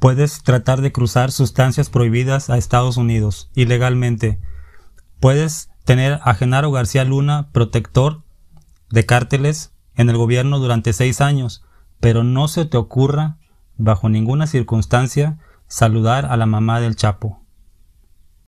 Puedes tratar de cruzar sustancias prohibidas a Estados Unidos ilegalmente. Puedes tener a Genaro García Luna protector de cárteles en el gobierno durante seis años, pero no se te ocurra, bajo ninguna circunstancia, saludar a la mamá del Chapo.